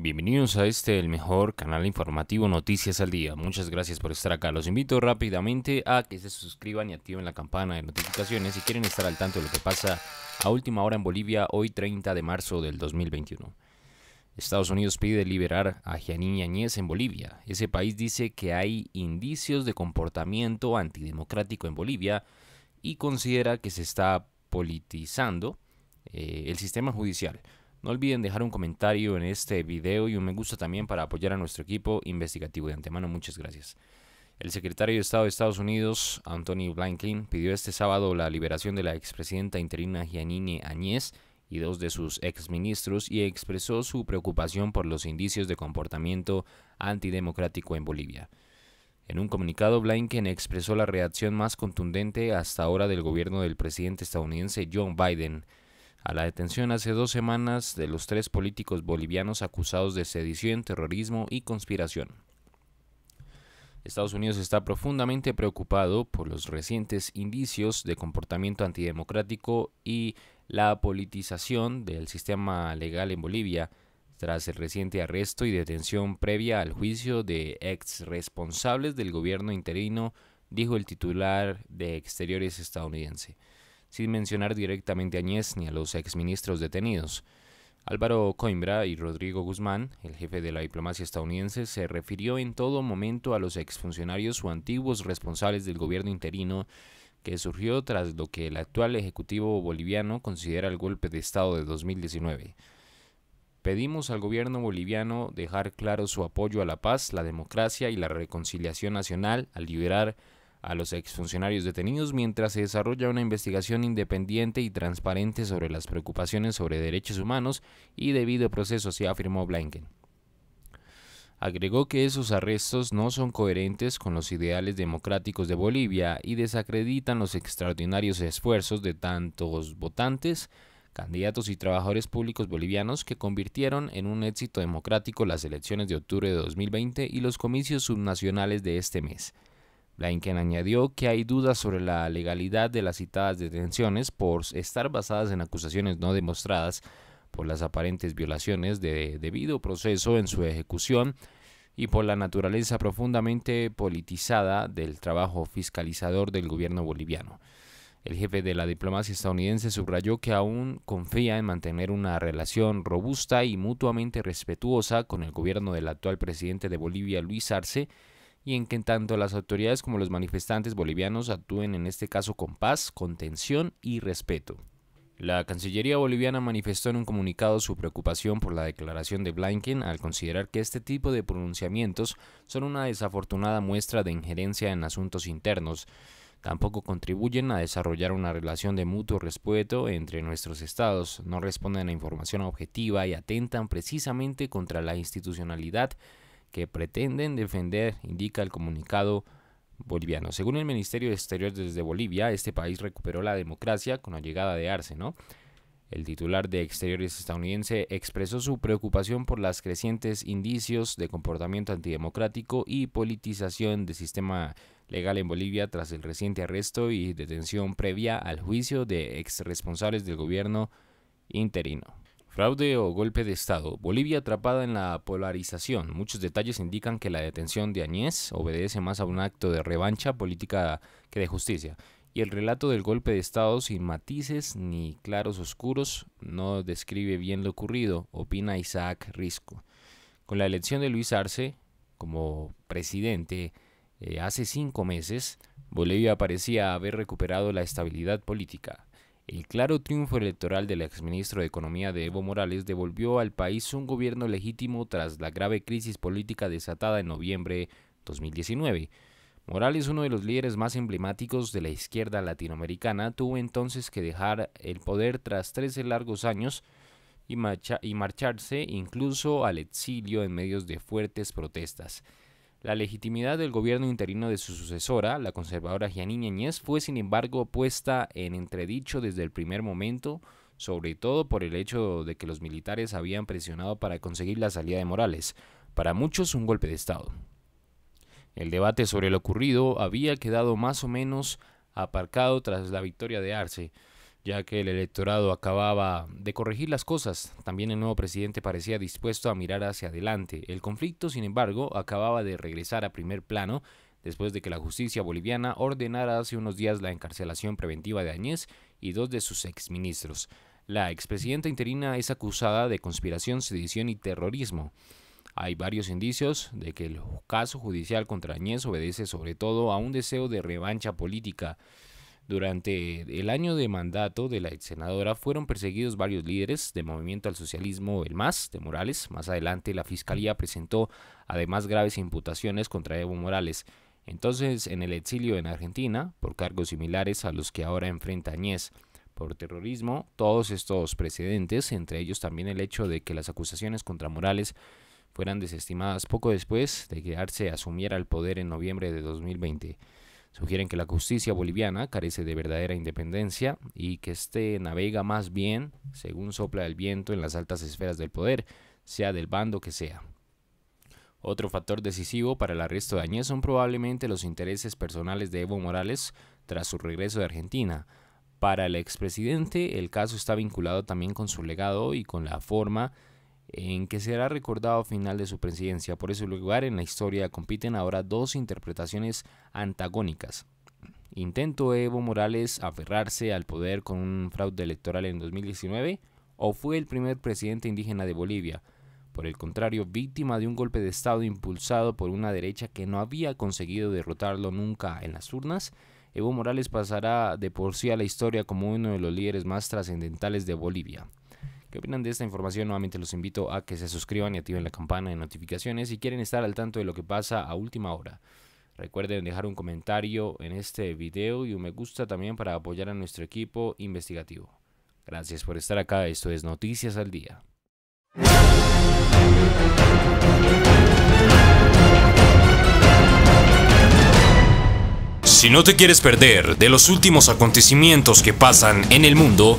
Bienvenidos a este, el mejor canal informativo Noticias al Día. Muchas gracias por estar acá. Los invito rápidamente a que se suscriban y activen la campana de notificaciones si quieren estar al tanto de lo que pasa a última hora en Bolivia hoy 30 de marzo del 2021. Estados Unidos pide liberar a Jeanine Añez en Bolivia. Ese país dice que hay indicios de comportamiento antidemocrático en Bolivia y considera que se está politizando eh, el sistema judicial. No olviden dejar un comentario en este video y un me gusta también para apoyar a nuestro equipo investigativo de antemano. Muchas gracias. El secretario de Estado de Estados Unidos, Anthony Blinken, pidió este sábado la liberación de la expresidenta interina Giannini Añez y dos de sus exministros y expresó su preocupación por los indicios de comportamiento antidemocrático en Bolivia. En un comunicado, Blinken expresó la reacción más contundente hasta ahora del gobierno del presidente estadounidense John Biden a la detención hace dos semanas de los tres políticos bolivianos acusados de sedición, terrorismo y conspiración. Estados Unidos está profundamente preocupado por los recientes indicios de comportamiento antidemocrático y la politización del sistema legal en Bolivia tras el reciente arresto y detención previa al juicio de ex responsables del gobierno interino, dijo el titular de Exteriores estadounidense sin mencionar directamente a Añez ni a los exministros detenidos. Álvaro Coimbra y Rodrigo Guzmán, el jefe de la diplomacia estadounidense, se refirió en todo momento a los exfuncionarios o antiguos responsables del gobierno interino que surgió tras lo que el actual Ejecutivo boliviano considera el golpe de Estado de 2019. Pedimos al gobierno boliviano dejar claro su apoyo a la paz, la democracia y la reconciliación nacional al liberar a los exfuncionarios detenidos mientras se desarrolla una investigación independiente y transparente sobre las preocupaciones sobre derechos humanos y debido proceso, se afirmó Blanken. Agregó que esos arrestos no son coherentes con los ideales democráticos de Bolivia y desacreditan los extraordinarios esfuerzos de tantos votantes, candidatos y trabajadores públicos bolivianos que convirtieron en un éxito democrático las elecciones de octubre de 2020 y los comicios subnacionales de este mes. Blinken añadió que hay dudas sobre la legalidad de las citadas detenciones por estar basadas en acusaciones no demostradas por las aparentes violaciones de debido proceso en su ejecución y por la naturaleza profundamente politizada del trabajo fiscalizador del gobierno boliviano. El jefe de la diplomacia estadounidense subrayó que aún confía en mantener una relación robusta y mutuamente respetuosa con el gobierno del actual presidente de Bolivia, Luis Arce, y en que tanto las autoridades como los manifestantes bolivianos actúen en este caso con paz, contención y respeto. La Cancillería boliviana manifestó en un comunicado su preocupación por la declaración de Blinken al considerar que este tipo de pronunciamientos son una desafortunada muestra de injerencia en asuntos internos. Tampoco contribuyen a desarrollar una relación de mutuo respeto entre nuestros estados, no responden a información objetiva y atentan precisamente contra la institucionalidad que pretenden defender, indica el comunicado boliviano. Según el Ministerio de Exteriores desde Bolivia, este país recuperó la democracia con la llegada de Arce, ¿no? El titular de Exteriores estadounidense expresó su preocupación por los crecientes indicios de comportamiento antidemocrático y politización del sistema legal en Bolivia tras el reciente arresto y detención previa al juicio de exresponsables del gobierno interino. Fraude o golpe de Estado. Bolivia atrapada en la polarización. Muchos detalles indican que la detención de Añez obedece más a un acto de revancha política que de justicia. Y el relato del golpe de Estado sin matices ni claros oscuros no describe bien lo ocurrido, opina Isaac Risco. Con la elección de Luis Arce como presidente eh, hace cinco meses, Bolivia parecía haber recuperado la estabilidad política el claro triunfo electoral del exministro de Economía de Evo Morales devolvió al país un gobierno legítimo tras la grave crisis política desatada en noviembre de 2019. Morales, uno de los líderes más emblemáticos de la izquierda latinoamericana, tuvo entonces que dejar el poder tras 13 largos años y, y marcharse incluso al exilio en medio de fuertes protestas. La legitimidad del gobierno interino de su sucesora, la conservadora Gianni Ñez, fue sin embargo puesta en entredicho desde el primer momento, sobre todo por el hecho de que los militares habían presionado para conseguir la salida de Morales, para muchos un golpe de Estado. El debate sobre lo ocurrido había quedado más o menos aparcado tras la victoria de Arce, ya que el electorado acababa de corregir las cosas. También el nuevo presidente parecía dispuesto a mirar hacia adelante. El conflicto, sin embargo, acababa de regresar a primer plano después de que la justicia boliviana ordenara hace unos días la encarcelación preventiva de Añez y dos de sus exministros. La expresidenta interina es acusada de conspiración, sedición y terrorismo. Hay varios indicios de que el caso judicial contra Añez obedece sobre todo a un deseo de revancha política. Durante el año de mandato de la ex senadora fueron perseguidos varios líderes de Movimiento al Socialismo, el MAS, de Morales. Más adelante la Fiscalía presentó además graves imputaciones contra Evo Morales, entonces en el exilio en Argentina, por cargos similares a los que ahora enfrenta Añez por terrorismo, todos estos precedentes, entre ellos también el hecho de que las acusaciones contra Morales fueran desestimadas poco después de que Arce asumiera el poder en noviembre de 2020. Sugieren que la justicia boliviana carece de verdadera independencia y que éste navega más bien, según sopla el viento, en las altas esferas del poder, sea del bando que sea. Otro factor decisivo para el arresto de Añez son probablemente los intereses personales de Evo Morales tras su regreso de Argentina. Para el expresidente, el caso está vinculado también con su legado y con la forma en que será recordado final de su presidencia. Por ese lugar en la historia compiten ahora dos interpretaciones antagónicas. intento Evo Morales aferrarse al poder con un fraude electoral en 2019 o fue el primer presidente indígena de Bolivia? Por el contrario, víctima de un golpe de Estado impulsado por una derecha que no había conseguido derrotarlo nunca en las urnas, Evo Morales pasará de por sí a la historia como uno de los líderes más trascendentales de Bolivia. ¿Qué opinan de esta información? Nuevamente los invito a que se suscriban y activen la campana de notificaciones si quieren estar al tanto de lo que pasa a última hora. Recuerden dejar un comentario en este video y un me gusta también para apoyar a nuestro equipo investigativo. Gracias por estar acá, esto es Noticias al Día. Si no te quieres perder de los últimos acontecimientos que pasan en el mundo,